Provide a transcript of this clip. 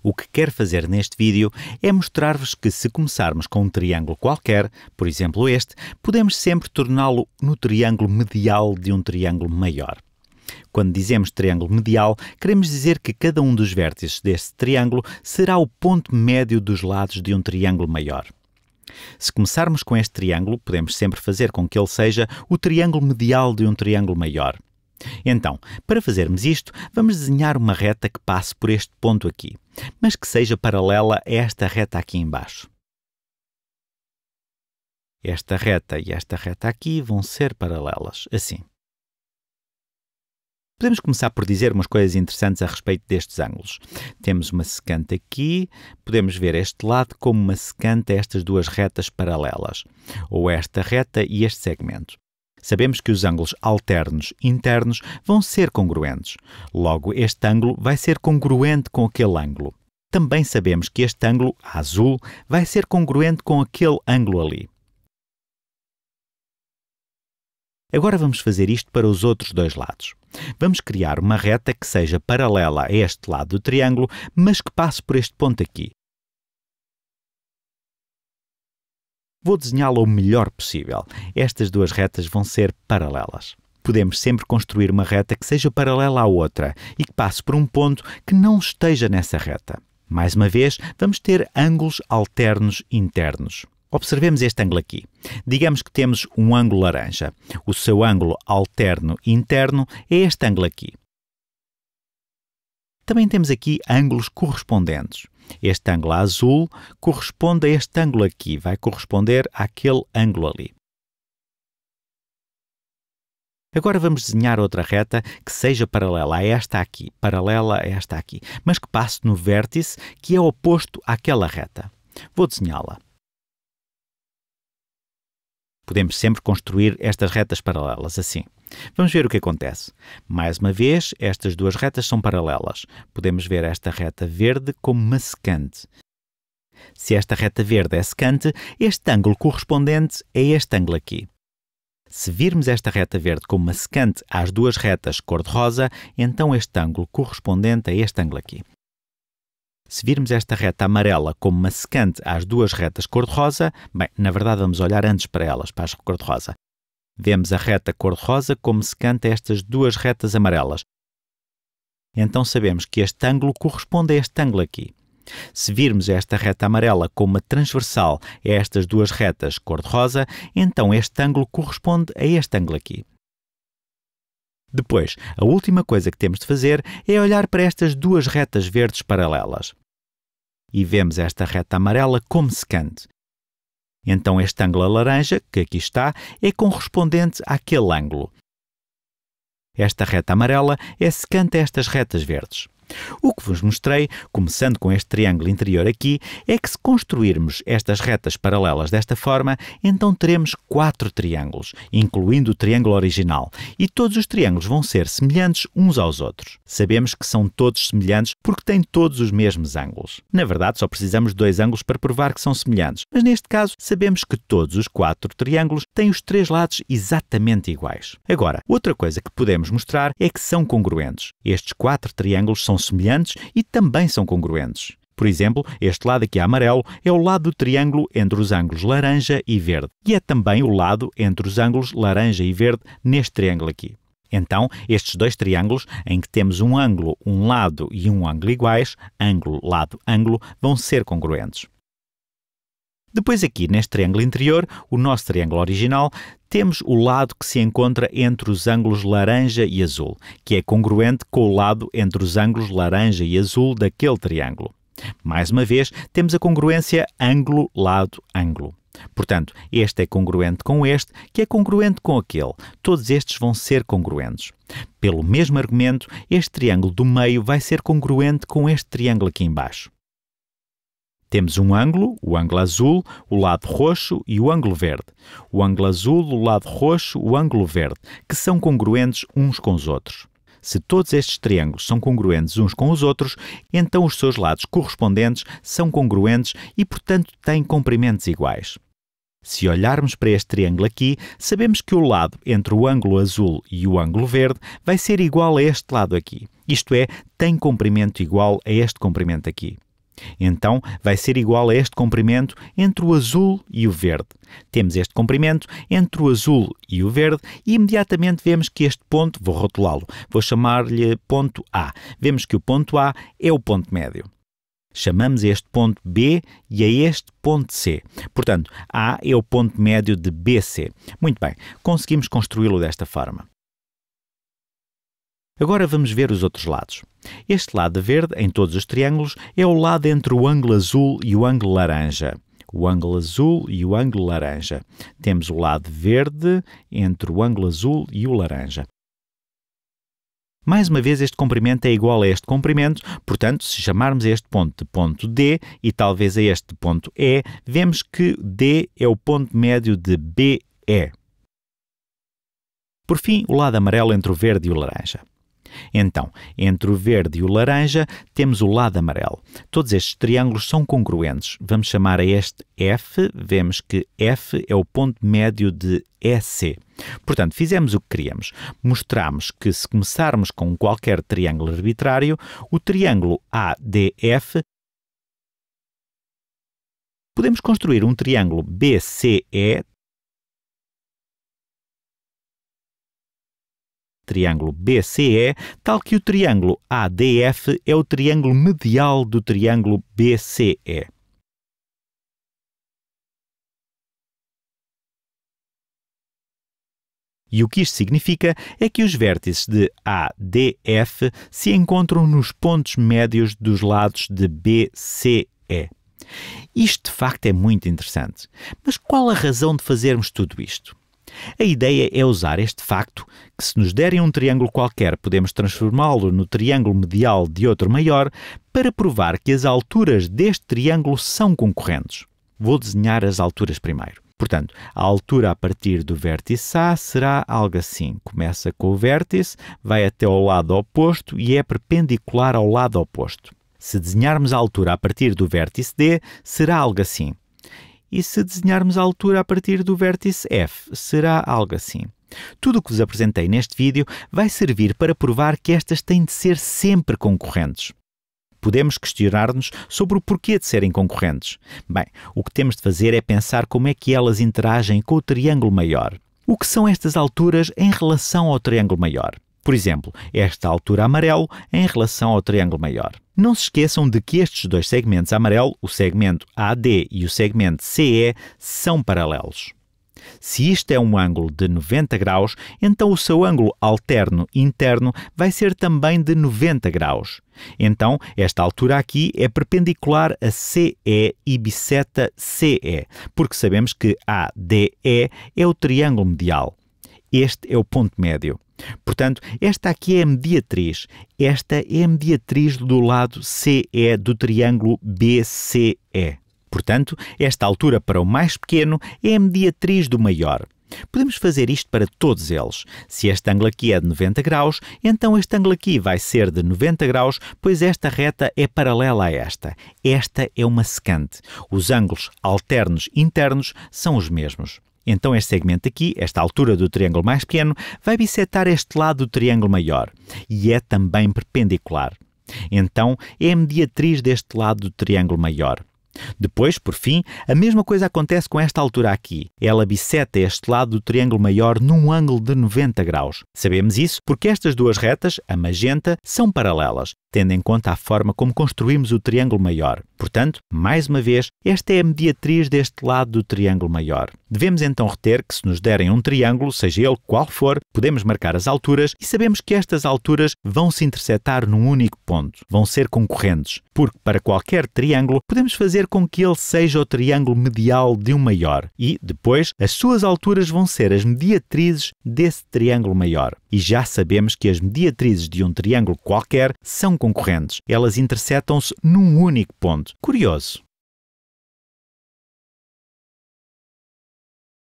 O que quero fazer neste vídeo é mostrar-vos que se começarmos com um triângulo qualquer, por exemplo este, podemos sempre torná-lo no triângulo medial de um triângulo maior. Quando dizemos triângulo medial, queremos dizer que cada um dos vértices deste triângulo será o ponto médio dos lados de um triângulo maior. Se começarmos com este triângulo, podemos sempre fazer com que ele seja o triângulo medial de um triângulo maior. Então, para fazermos isto, vamos desenhar uma reta que passe por este ponto aqui, mas que seja paralela a esta reta aqui embaixo. Esta reta e esta reta aqui vão ser paralelas, assim. Podemos começar por dizer umas coisas interessantes a respeito destes ângulos. Temos uma secante aqui, podemos ver este lado como uma secante a estas duas retas paralelas, ou esta reta e este segmento. Sabemos que os ângulos alternos internos vão ser congruentes. Logo, este ângulo vai ser congruente com aquele ângulo. Também sabemos que este ângulo azul vai ser congruente com aquele ângulo ali. Agora vamos fazer isto para os outros dois lados. Vamos criar uma reta que seja paralela a este lado do triângulo, mas que passe por este ponto aqui. Vou desenhá-la o melhor possível. Estas duas retas vão ser paralelas. Podemos sempre construir uma reta que seja paralela à outra e que passe por um ponto que não esteja nessa reta. Mais uma vez, vamos ter ângulos alternos internos. Observemos este ângulo aqui. Digamos que temos um ângulo laranja. O seu ângulo alterno interno é este ângulo aqui. Também temos aqui ângulos correspondentes. Este ângulo azul corresponde a este ângulo aqui, vai corresponder àquele ângulo ali. Agora vamos desenhar outra reta que seja paralela a esta aqui, paralela a esta aqui, mas que passe no vértice que é oposto àquela reta. Vou desenhá-la. Podemos sempre construir estas retas paralelas assim. Vamos ver o que acontece. Mais uma vez, estas duas retas são paralelas. Podemos ver esta reta verde como uma secante. Se esta reta verde é secante, este ângulo correspondente é este ângulo aqui. Se virmos esta reta verde como uma secante às duas retas cor-de-rosa, então este ângulo correspondente é este ângulo aqui. Se virmos esta reta amarela como uma secante às duas retas cor-de-rosa, bem, na verdade vamos olhar antes para elas, para as cor-de-rosa. Vemos a reta cor-de-rosa como secante a estas duas retas amarelas. Então sabemos que este ângulo corresponde a este ângulo aqui. Se virmos esta reta amarela como uma transversal a estas duas retas cor-de-rosa, então este ângulo corresponde a este ângulo aqui. Depois, a última coisa que temos de fazer é olhar para estas duas retas verdes paralelas. E vemos esta reta amarela como secante. Então, este ângulo laranja, que aqui está, é correspondente àquele ângulo. Esta reta amarela é secante a estas retas verdes. O que vos mostrei, começando com este triângulo interior aqui, é que se construirmos estas retas paralelas desta forma, então teremos quatro triângulos, incluindo o triângulo original, e todos os triângulos vão ser semelhantes uns aos outros. Sabemos que são todos semelhantes porque têm todos os mesmos ângulos. Na verdade, só precisamos de dois ângulos para provar que são semelhantes, mas neste caso sabemos que todos os quatro triângulos têm os três lados exatamente iguais. Agora, outra coisa que podemos mostrar é que são congruentes. Estes quatro triângulos são semelhantes e também são congruentes. Por exemplo, este lado aqui amarelo é o lado do triângulo entre os ângulos laranja e verde, e é também o lado entre os ângulos laranja e verde neste triângulo aqui. Então, estes dois triângulos, em que temos um ângulo, um lado e um ângulo iguais, ângulo, lado, ângulo, vão ser congruentes. Depois, aqui neste triângulo interior, o nosso triângulo original, temos o lado que se encontra entre os ângulos laranja e azul, que é congruente com o lado entre os ângulos laranja e azul daquele triângulo. Mais uma vez, temos a congruência ângulo-lado-ângulo. Portanto, este é congruente com este, que é congruente com aquele. Todos estes vão ser congruentes. Pelo mesmo argumento, este triângulo do meio vai ser congruente com este triângulo aqui embaixo. Temos um ângulo, o ângulo azul, o lado roxo e o ângulo verde. O ângulo azul, o lado roxo, o ângulo verde, que são congruentes uns com os outros. Se todos estes triângulos são congruentes uns com os outros, então os seus lados correspondentes são congruentes e, portanto, têm comprimentos iguais. Se olharmos para este triângulo aqui, sabemos que o lado entre o ângulo azul e o ângulo verde vai ser igual a este lado aqui. Isto é, tem comprimento igual a este comprimento aqui. Então vai ser igual a este comprimento entre o azul e o verde. Temos este comprimento entre o azul e o verde e imediatamente vemos que este ponto, vou rotulá-lo, vou chamar-lhe ponto A. Vemos que o ponto A é o ponto médio. Chamamos a este ponto B e a este ponto C. Portanto, A é o ponto médio de BC. Muito bem, conseguimos construí-lo desta forma. Agora vamos ver os outros lados. Este lado verde, em todos os triângulos, é o lado entre o ângulo azul e o ângulo laranja. O ângulo azul e o ângulo laranja. Temos o lado verde entre o ângulo azul e o laranja. Mais uma vez, este comprimento é igual a este comprimento, portanto, se chamarmos este ponto de ponto D e talvez a este ponto E, vemos que D é o ponto médio de BE. Por fim, o lado amarelo entre o verde e o laranja. Então, entre o verde e o laranja, temos o lado amarelo. Todos estes triângulos são congruentes. Vamos chamar a este F, vemos que F é o ponto médio de EC. Portanto, fizemos o que queríamos. Mostramos que se começarmos com qualquer triângulo arbitrário, o triângulo ADF podemos construir um triângulo BCE triângulo BCE, tal que o triângulo ADF é o triângulo medial do triângulo BCE. E o que isto significa é que os vértices de ADF se encontram nos pontos médios dos lados de BCE. Isto de facto é muito interessante. Mas qual a razão de fazermos tudo isto? A ideia é usar este facto que, se nos derem um triângulo qualquer, podemos transformá-lo no triângulo medial de outro maior para provar que as alturas deste triângulo são concorrentes. Vou desenhar as alturas primeiro. Portanto, a altura a partir do vértice A será algo assim. Começa com o vértice, vai até ao lado oposto e é perpendicular ao lado oposto. Se desenharmos a altura a partir do vértice D, será algo assim e se desenharmos a altura a partir do vértice F, será algo assim. Tudo o que vos apresentei neste vídeo vai servir para provar que estas têm de ser sempre concorrentes. Podemos questionar-nos sobre o porquê de serem concorrentes. Bem, o que temos de fazer é pensar como é que elas interagem com o triângulo maior. O que são estas alturas em relação ao triângulo maior? Por exemplo, esta altura amarelo em relação ao triângulo maior. Não se esqueçam de que estes dois segmentos amarelo, o segmento AD e o segmento CE, são paralelos. Se isto é um ângulo de 90 graus, então o seu ângulo alterno interno vai ser também de 90 graus. Então, esta altura aqui é perpendicular a CE e biseta CE, porque sabemos que ADE é o triângulo medial. Este é o ponto médio. Portanto, esta aqui é a mediatriz. Esta é a mediatriz do lado CE do triângulo BCE. Portanto, esta altura para o mais pequeno é a mediatriz do maior. Podemos fazer isto para todos eles. Se este ângulo aqui é de 90 graus, então este ângulo aqui vai ser de 90 graus, pois esta reta é paralela a esta. Esta é uma secante. Os ângulos alternos internos são os mesmos. Então este segmento aqui, esta altura do triângulo mais pequeno, vai bissetar este lado do triângulo maior e é também perpendicular. Então é a mediatriz deste lado do triângulo maior. Depois, por fim, a mesma coisa acontece com esta altura aqui. Ela biseta este lado do triângulo maior num ângulo de 90 graus. Sabemos isso porque estas duas retas, a magenta, são paralelas, tendo em conta a forma como construímos o triângulo maior. Portanto, mais uma vez, esta é a mediatriz deste lado do triângulo maior. Devemos então reter que, se nos derem um triângulo, seja ele qual for, podemos marcar as alturas e sabemos que estas alturas vão se interceptar num único ponto, vão ser concorrentes, porque para qualquer triângulo podemos fazer com que ele seja o triângulo medial de um maior e, depois, as suas alturas vão ser as mediatrizes desse triângulo maior. E já sabemos que as mediatrizes de um triângulo qualquer são concorrentes, elas interceptam se num único ponto. Curioso,